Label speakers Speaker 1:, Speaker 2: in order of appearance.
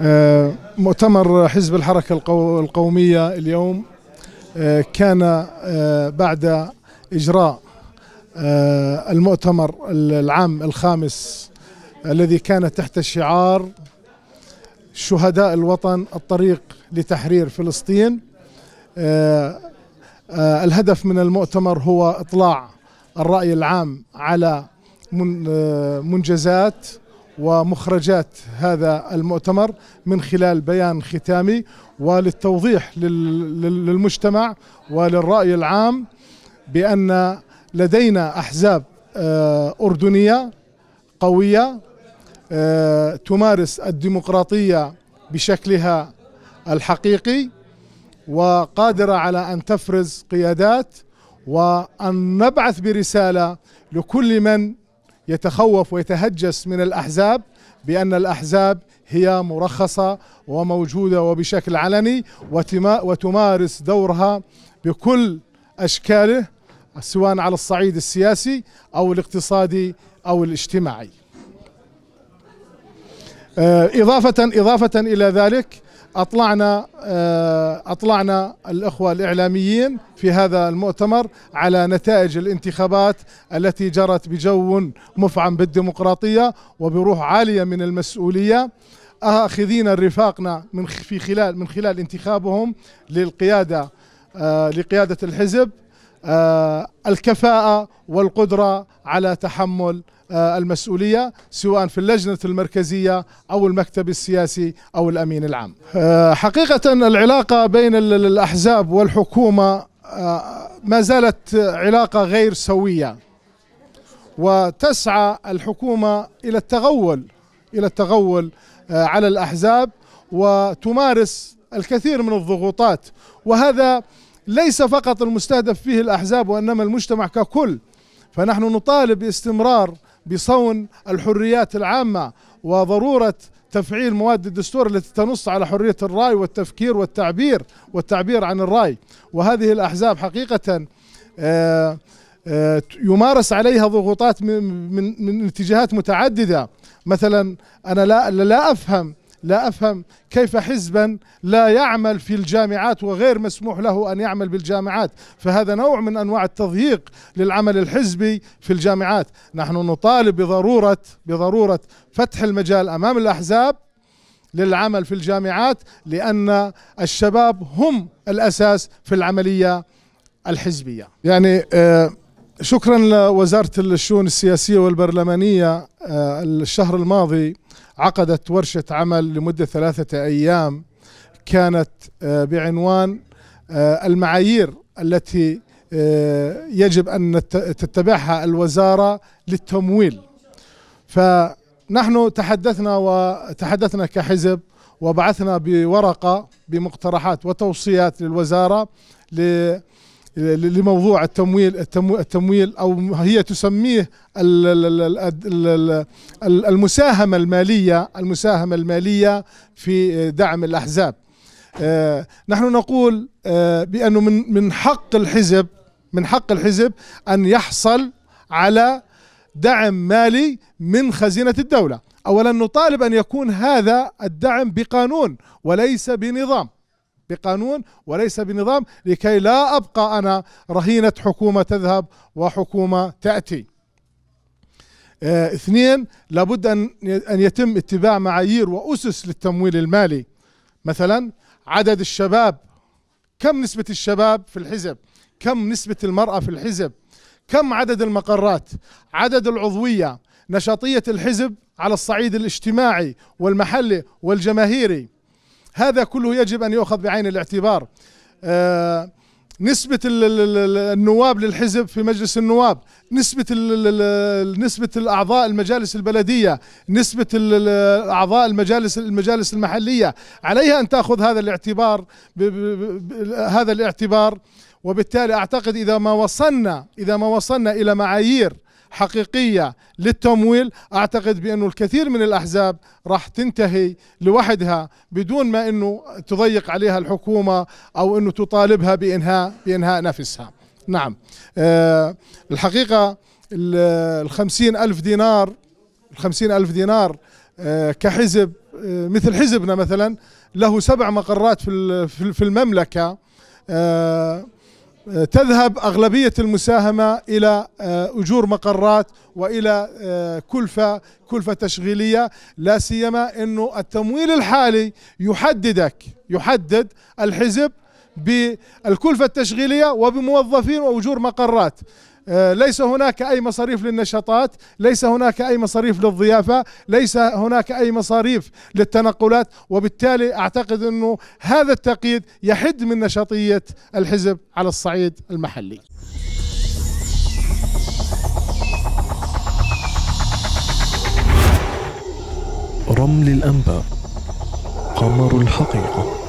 Speaker 1: آه، مؤتمر حزب الحركة القومية اليوم آه، كان آه، بعد إجراء المؤتمر العام الخامس الذي كان تحت شعار شهداء الوطن الطريق لتحرير فلسطين الهدف من المؤتمر هو إطلاع الرأي العام على منجزات ومخرجات هذا المؤتمر من خلال بيان ختامي وللتوضيح للمجتمع وللرأي العام بأن لدينا أحزاب آه، أردنية قوية آه، تمارس الديمقراطية بشكلها الحقيقي وقادرة على أن تفرز قيادات وأن نبعث برسالة لكل من يتخوف ويتهجس من الأحزاب بأن الأحزاب هي مرخصة وموجودة وبشكل علني وتمارس دورها بكل أشكاله سواء على الصعيد السياسي أو الاقتصادي أو الاجتماعي آه، إضافة إضافة إلى ذلك اطلعنا آه، اطلعنا الاخوه الاعلاميين في هذا المؤتمر على نتائج الانتخابات التي جرت بجو مفعم بالديمقراطيه وبروح عاليه من المسؤوليه اخذين رفاقنا من في خلال من خلال انتخابهم للقياده آه، لقياده الحزب آه، الكفاءه والقدره على تحمل آه، المسؤولية سواء في اللجنة المركزية أو المكتب السياسي أو الأمين العام آه، حقيقة العلاقة بين الأحزاب والحكومة آه، ما زالت علاقة غير سوية وتسعى الحكومة إلى التغول إلى التغول على الأحزاب وتمارس الكثير من الضغوطات وهذا ليس فقط المستهدف فيه الأحزاب وإنما المجتمع ككل فنحن نطالب باستمرار بصون الحريات العامة وضرورة تفعيل مواد الدستور التي تنص على حرية الرأي والتفكير والتعبير والتعبير عن الرأي وهذه الأحزاب حقيقة آه، آه، يمارس عليها ضغوطات من من اتجاهات متعددة مثلا أنا لا لا أفهم لا أفهم كيف حزبا لا يعمل في الجامعات وغير مسموح له أن يعمل بالجامعات فهذا نوع من أنواع التضييق للعمل الحزبي في الجامعات نحن نطالب بضرورة, بضرورة فتح المجال أمام الأحزاب للعمل في الجامعات لأن الشباب هم الأساس في العملية الحزبية يعني آه، شكرا لوزارة الشؤون السياسية والبرلمانية آه، الشهر الماضي عقدت ورشة عمل لمدة ثلاثة أيام كانت آه، بعنوان آه، المعايير التي آه، يجب أن تتبعها الوزارة للتمويل فنحن تحدثنا وتحدثنا كحزب وبعثنا بورقة بمقترحات وتوصيات للوزارة لموضوع التمويل التمويل او هي تسميه المساهمه الماليه المساهمه الماليه في دعم الاحزاب. آه، نحن نقول آه، بانه من من حق الحزب من حق الحزب ان يحصل على دعم مالي من خزينه الدوله. اولا نطالب ان يكون هذا الدعم بقانون وليس بنظام. بقانون وليس بنظام لكي لا أبقى أنا رهينة حكومة تذهب وحكومة تأتي آه، اثنين لابد أن أن يتم اتباع معايير وأسس للتمويل المالي مثلا عدد الشباب كم نسبة الشباب في الحزب كم نسبة المرأة في الحزب كم عدد المقرات عدد العضوية نشاطية الحزب على الصعيد الاجتماعي والمحلي والجماهيري هذا كله يجب أن يؤخذ بعين الاعتبار آه، نسبة النواب للحزب في مجلس النواب نسبة نسبة الأعضاء المجالس البلدية نسبة أعضاء المجالس المجالس المحلية عليها أن تأخذ هذا الاعتبار هذا الاعتبار وبالتالي أعتقد إذا ما وصلنا إذا ما وصلنا إلى معايير حقيقية للتمويل أعتقد بأنه الكثير من الأحزاب راح تنتهي لوحدها بدون ما أنه تضيق عليها الحكومة أو أنه تطالبها بإنهاء, بإنهاء نفسها نعم أه الحقيقة الخمسين ألف دينار الخمسين ألف دينار أه كحزب أه مثل حزبنا مثلا له سبع مقرات في المملكة أه تذهب أغلبية المساهمة إلى آه، أجور مقرات وإلى آه، كلفة كلفة تشغيلية لا سيما أن التمويل الحالي يحددك يحدد الحزب بالكلفة التشغيلية وبموظفين وأجور مقرات آه، ليس هناك أي مصاريف للنشاطات ليس هناك أي مصاريف للضيافة ليس هناك أي مصاريف للتنقلات وبالتالي أعتقد أنه هذا التقييد يحد من نشاطية الحزب على الصعيد المحلي رمل الأنباء قمر الحقيقة